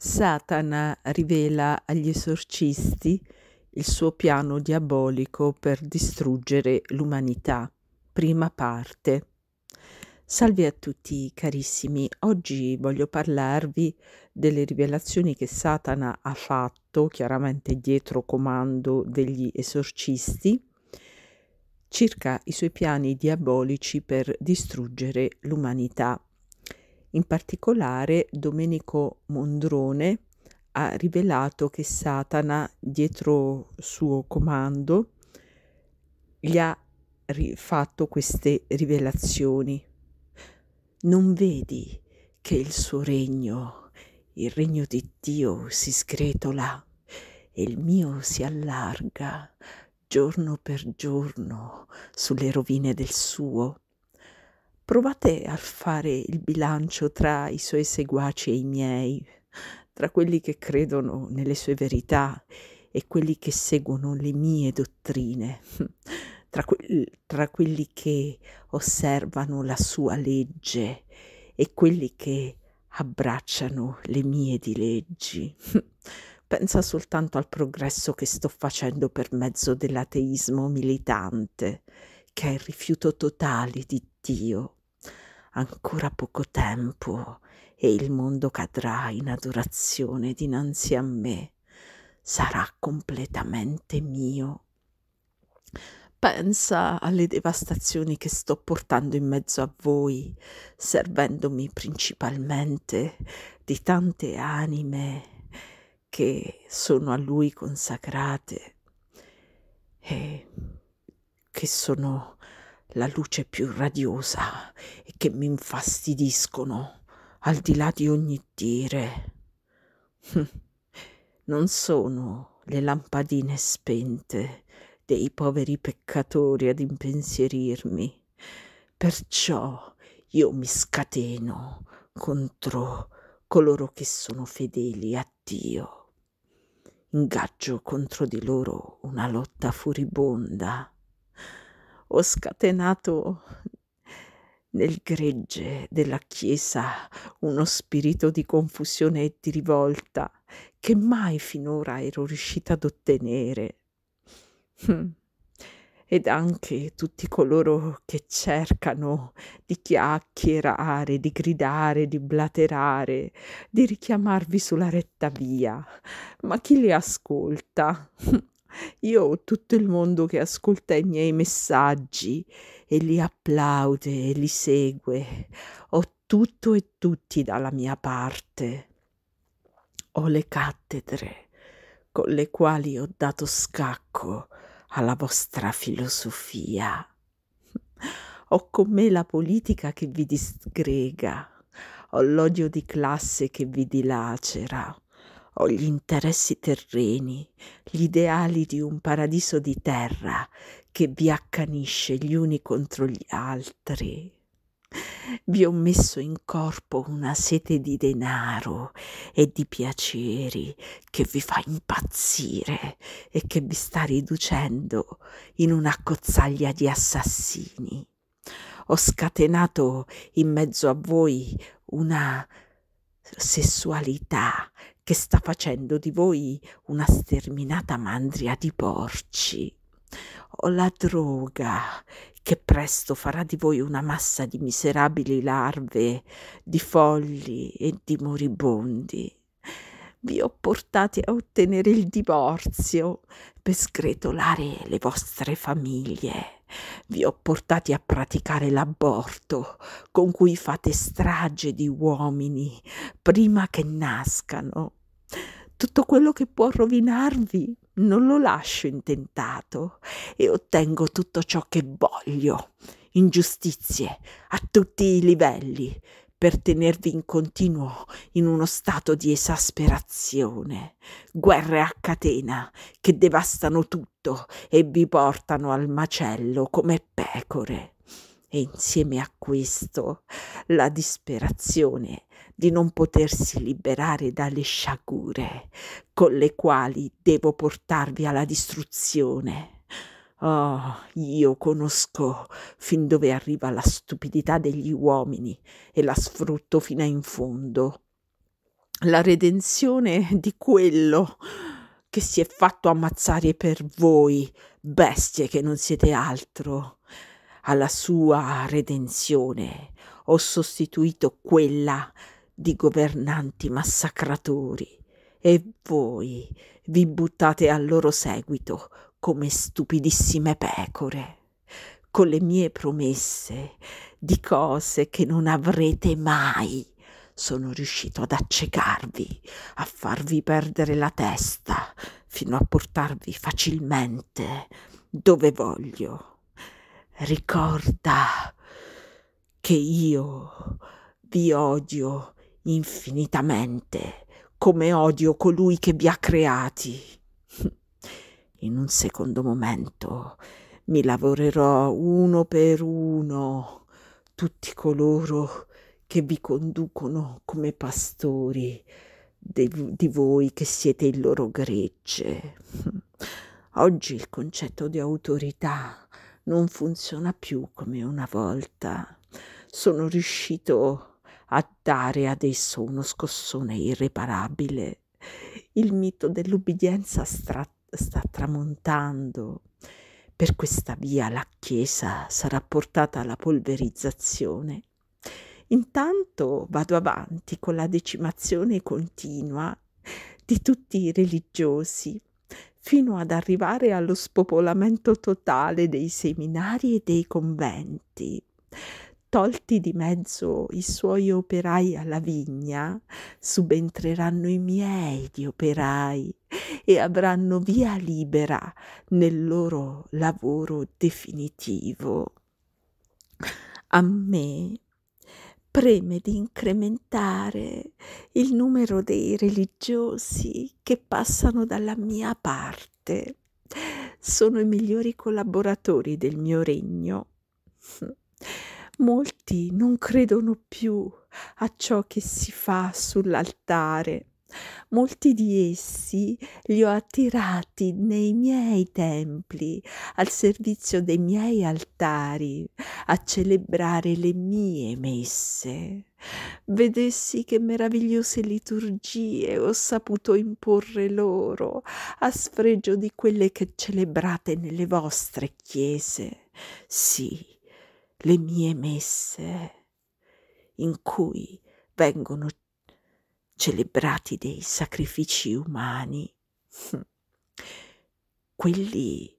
Satana rivela agli esorcisti il suo piano diabolico per distruggere l'umanità. Prima parte. Salve a tutti carissimi, oggi voglio parlarvi delle rivelazioni che Satana ha fatto, chiaramente dietro comando degli esorcisti, circa i suoi piani diabolici per distruggere l'umanità. In particolare Domenico Mondrone ha rivelato che Satana, dietro suo comando, gli ha ri- fatto queste rivelazioni. Non vedi che il suo regno, il regno di Dio, si sgretola e il mio si allarga giorno per giorno sulle rovine del suo. Provate a fare il bilancio tra i suoi seguaci e i miei, tra quelli che credono nelle sue verità e quelli che seguono le mie dottrine, tra, que- tra quelli che osservano la sua legge e quelli che abbracciano le mie dileggi. Pensa soltanto al progresso che sto facendo per mezzo dell'ateismo militante, che è il rifiuto totale di Dio ancora poco tempo e il mondo cadrà in adorazione dinanzi a me sarà completamente mio pensa alle devastazioni che sto portando in mezzo a voi servendomi principalmente di tante anime che sono a lui consacrate e che sono la luce più radiosa che mi infastidiscono al di là di ogni dire. Non sono le lampadine spente dei poveri peccatori ad impensierirmi, perciò io mi scateno contro coloro che sono fedeli a Dio. Ingaggio contro di loro una lotta furibonda. Ho scatenato nel gregge della chiesa uno spirito di confusione e di rivolta che mai finora ero riuscita ad ottenere hm. ed anche tutti coloro che cercano di chiacchierare, di gridare, di blaterare, di richiamarvi sulla retta via. Ma chi li ascolta? Io ho tutto il mondo che ascolta i miei messaggi e li applaude e li segue. Ho tutto e tutti dalla mia parte. Ho le cattedre con le quali ho dato scacco alla vostra filosofia. Ho con me la politica che vi disgrega, ho l'odio di classe che vi dilacera, o gli interessi terreni, gli ideali di un paradiso di terra che vi accanisce gli uni contro gli altri. Vi ho messo in corpo una sete di denaro e di piaceri che vi fa impazzire e che vi sta riducendo in un'accozzaglia di assassini. Ho scatenato in mezzo a voi una sessualità che sta facendo di voi una sterminata mandria di porci o la droga che presto farà di voi una massa di miserabili larve, di folli e di moribondi. Vi ho portati a ottenere il divorzio per sgretolare le vostre famiglie. Vi ho portati a praticare l'aborto con cui fate strage di uomini prima che nascano tutto quello che può rovinarvi non lo lascio intentato e ottengo tutto ciò che voglio, ingiustizie a tutti i livelli, per tenervi in continuo in uno stato di esasperazione, guerre a catena che devastano tutto e vi portano al macello come pecore. E insieme a questo la disperazione di non potersi liberare dalle sciagure con le quali devo portarvi alla distruzione. Oh, io conosco fin dove arriva la stupidità degli uomini e la sfrutto fino in fondo. La redenzione di quello che si è fatto ammazzare per voi, bestie che non siete altro. Alla sua redenzione ho sostituito quella di governanti massacratori e voi vi buttate al loro seguito come stupidissime pecore, con le mie promesse di cose che non avrete mai. Sono riuscito ad accecarvi, a farvi perdere la testa, fino a portarvi facilmente dove voglio. Ricorda che io vi odio infinitamente come odio colui che vi ha creati. In un secondo momento mi lavorerò uno per uno tutti coloro che vi conducono come pastori de, di voi che siete il loro gregge. Oggi il concetto di autorità non funziona più come una volta. Sono riuscito a dare ad esso uno scossone irreparabile. Il mito dell'ubbidienza stra- sta tramontando. Per questa via la Chiesa sarà portata alla polverizzazione. Intanto vado avanti con la decimazione continua di tutti i religiosi, fino ad arrivare allo spopolamento totale dei seminari e dei conventi tolti di mezzo i suoi operai alla vigna, subentreranno i miei di operai e avranno via libera nel loro lavoro definitivo. A me preme di incrementare il numero dei religiosi che passano dalla mia parte. Sono i migliori collaboratori del mio regno molti non credono più a ciò che si fa sull'altare. Molti di essi li ho attirati nei miei templi, al servizio dei miei altari, a celebrare le mie messe. Vedessi che meravigliose liturgie ho saputo imporre loro, a sfregio di quelle che celebrate nelle vostre chiese. Sì, le mie messe in cui vengono celebrati dei sacrifici umani, quelli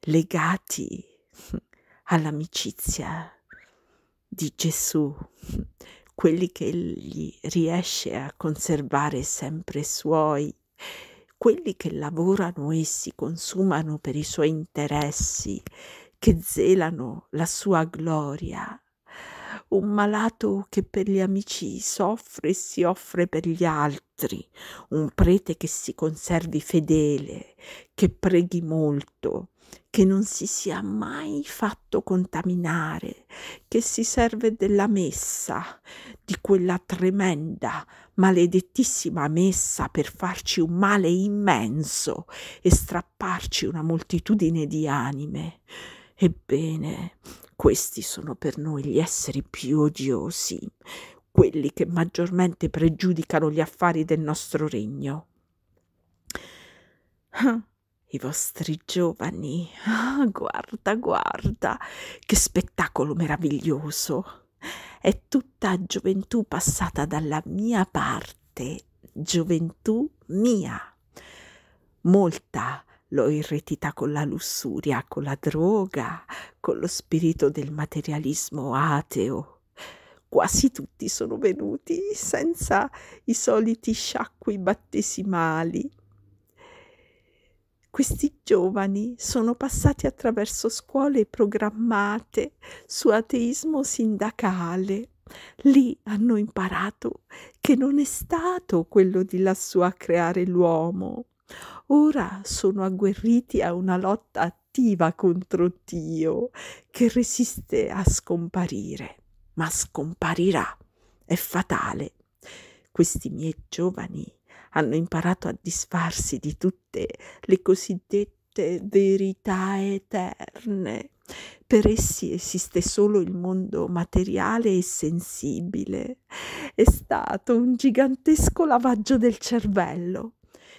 legati all'amicizia di Gesù, quelli che egli riesce a conservare sempre suoi, quelli che lavorano e si consumano per i suoi interessi, che zelano la sua gloria un malato che per gli amici soffre e si offre per gli altri, un prete che si conservi fedele, che preghi molto, che non si sia mai fatto contaminare, che si serve della messa, di quella tremenda, maledettissima messa per farci un male immenso e strapparci una moltitudine di anime ebbene questi sono per noi gli esseri più odiosi quelli che maggiormente pregiudicano gli affari del nostro regno ah, i vostri giovani ah, guarda guarda che spettacolo meraviglioso è tutta gioventù passata dalla mia parte gioventù mia molta l'ho irretita con la lussuria, con la droga, con lo spirito del materialismo ateo. Quasi tutti sono venuti senza i soliti sciacqui battesimali. Questi giovani sono passati attraverso scuole programmate su ateismo sindacale. Lì hanno imparato che non è stato quello di lassù a creare l'uomo, Ora sono agguerriti a una lotta attiva contro Dio che resiste a scomparire, ma scomparirà, è fatale. Questi miei giovani hanno imparato a disfarsi di tutte le cosiddette verità eterne. Per essi esiste solo il mondo materiale e sensibile. È stato un gigantesco lavaggio del cervello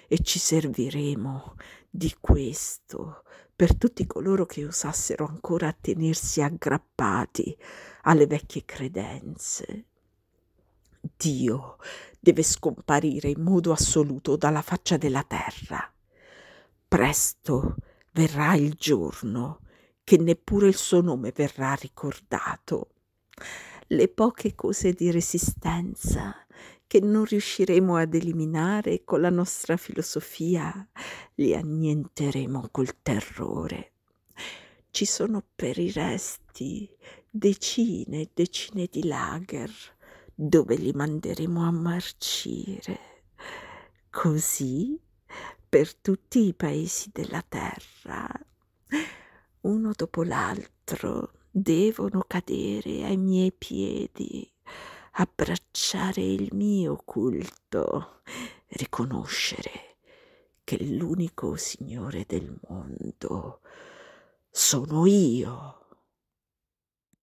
e ci serviremo di questo per tutti coloro che osassero ancora tenersi aggrappati alle vecchie credenze. Dio deve scomparire in modo assoluto dalla faccia della terra. Presto verrà il giorno che neppure il suo nome verrà ricordato le poche cose di resistenza che non riusciremo ad eliminare con la nostra filosofia, li annienteremo col terrore. Ci sono per i resti decine e decine di lager dove li manderemo a marcire. Così, per tutti i paesi della terra, uno dopo l'altro, devono cadere ai miei piedi, abbracciare il mio culto, riconoscere che l'unico Signore del mondo sono io.